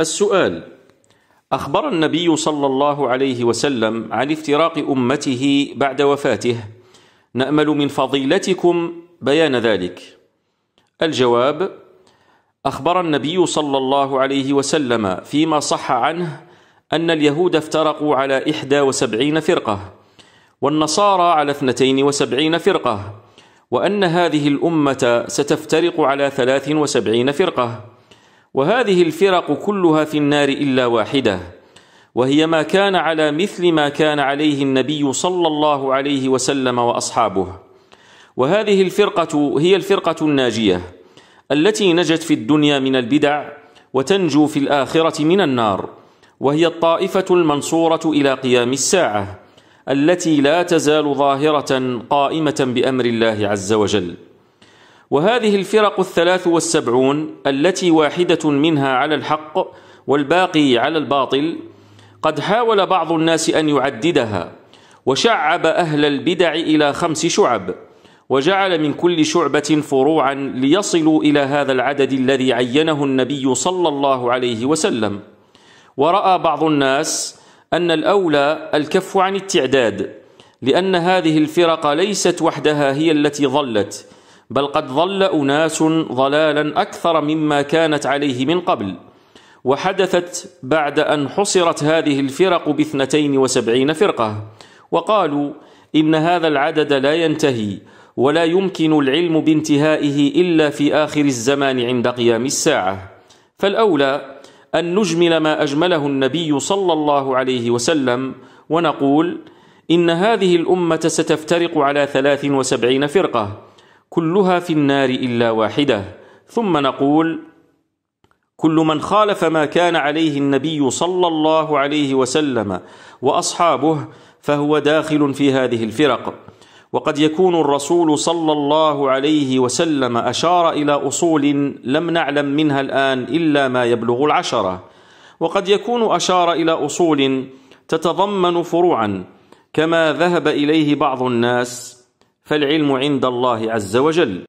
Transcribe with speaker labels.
Speaker 1: السؤال أخبر النبي صلى الله عليه وسلم عن افتراق أمته بعد وفاته نأمل من فضيلتكم بيان ذلك الجواب أخبر النبي صلى الله عليه وسلم فيما صح عنه أن اليهود افترقوا على إحدى وسبعين فرقة والنصارى على اثنتين وسبعين فرقة وأن هذه الأمة ستفترق على ثلاث وسبعين فرقة وهذه الفرق كلها في النار إلا واحدة وهي ما كان على مثل ما كان عليه النبي صلى الله عليه وسلم وأصحابه وهذه الفرقة هي الفرقة الناجية التي نجت في الدنيا من البدع وتنجو في الآخرة من النار وهي الطائفة المنصورة إلى قيام الساعة التي لا تزال ظاهرة قائمة بأمر الله عز وجل وهذه الفرق الثلاث والسبعون التي واحدة منها على الحق والباقي على الباطل قد حاول بعض الناس أن يعددها وشعب أهل البدع إلى خمس شعب وجعل من كل شعبة فروعا ليصلوا إلى هذا العدد الذي عينه النبي صلى الله عليه وسلم ورأى بعض الناس أن الأولى الكف عن التعداد لأن هذه الفرق ليست وحدها هي التي ظلت بل قد ضل أناس ضلالا أكثر مما كانت عليه من قبل وحدثت بعد أن حصرت هذه الفرق باثنتين وسبعين فرقة وقالوا إن هذا العدد لا ينتهي ولا يمكن العلم بانتهائه إلا في آخر الزمان عند قيام الساعة فالأولى أن نجمل ما أجمله النبي صلى الله عليه وسلم ونقول إن هذه الأمة ستفترق على ثلاث وسبعين فرقة كلها في النار إلا واحدة ثم نقول كل من خالف ما كان عليه النبي صلى الله عليه وسلم وأصحابه فهو داخل في هذه الفرق وقد يكون الرسول صلى الله عليه وسلم أشار إلى أصول لم نعلم منها الآن إلا ما يبلغ العشرة وقد يكون أشار إلى أصول تتضمن فروعا كما ذهب إليه بعض الناس فالعلم عند الله عز وجل